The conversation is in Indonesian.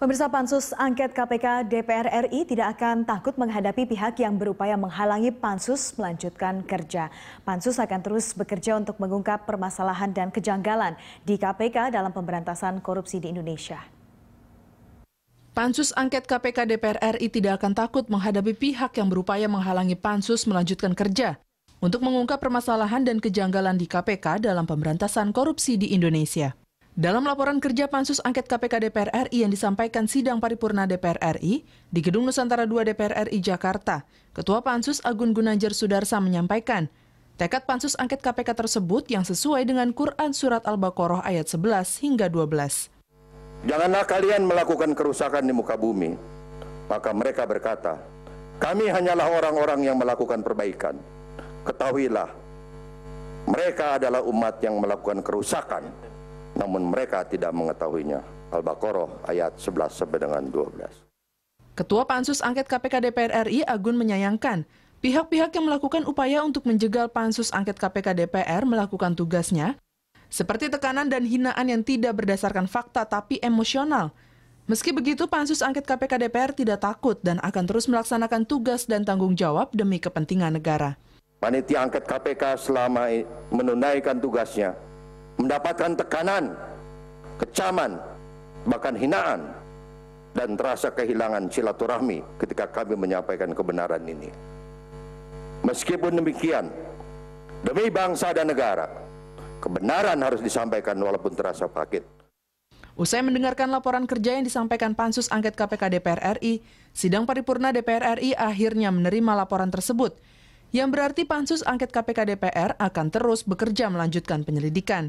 Pemirsa Pansus Angket KPK DPR RI tidak akan takut menghadapi pihak yang berupaya menghalangi Pansus melanjutkan kerja. Pansus akan terus bekerja untuk mengungkap permasalahan dan kejanggalan di KPK dalam pemberantasan korupsi di Indonesia. Pansus Angket KPK DPR RI tidak akan takut menghadapi pihak yang berupaya menghalangi Pansus melanjutkan kerja untuk mengungkap permasalahan dan kejanggalan di KPK dalam pemberantasan korupsi di Indonesia. Dalam laporan kerja Pansus Angket KPK DPR RI yang disampaikan sidang paripurna DPR RI di Gedung Nusantara II DPR RI Jakarta, Ketua Pansus Agun Gunanjar Sudarsa menyampaikan, tekad Pansus Angket KPK tersebut yang sesuai dengan Quran Surat Al-Baqarah ayat 11 hingga 12. Janganlah kalian melakukan kerusakan di muka bumi. Maka mereka berkata, kami hanyalah orang-orang yang melakukan perbaikan. Ketahuilah, mereka adalah umat yang melakukan kerusakan namun mereka tidak mengetahuinya. Al-Baqarah ayat 11 sampai dengan 12. Ketua Pansus Angket KPK DPR RI Agun menyayangkan pihak-pihak yang melakukan upaya untuk menjegal Pansus Angket KPK DPR melakukan tugasnya, seperti tekanan dan hinaan yang tidak berdasarkan fakta tapi emosional. Meski begitu, Pansus Angket KPK DPR tidak takut dan akan terus melaksanakan tugas dan tanggung jawab demi kepentingan negara. Panitia Angket KPK selama menunaikan tugasnya mendapatkan tekanan, kecaman, bahkan hinaan dan terasa kehilangan silaturahmi ketika kami menyampaikan kebenaran ini. Meskipun demikian, demi bangsa dan negara, kebenaran harus disampaikan walaupun terasa sakit. Usai mendengarkan laporan kerja yang disampaikan Pansus Angket KPK DPR RI, sidang paripurna DPR RI akhirnya menerima laporan tersebut, yang berarti Pansus Angket KPK DPR akan terus bekerja melanjutkan penyelidikan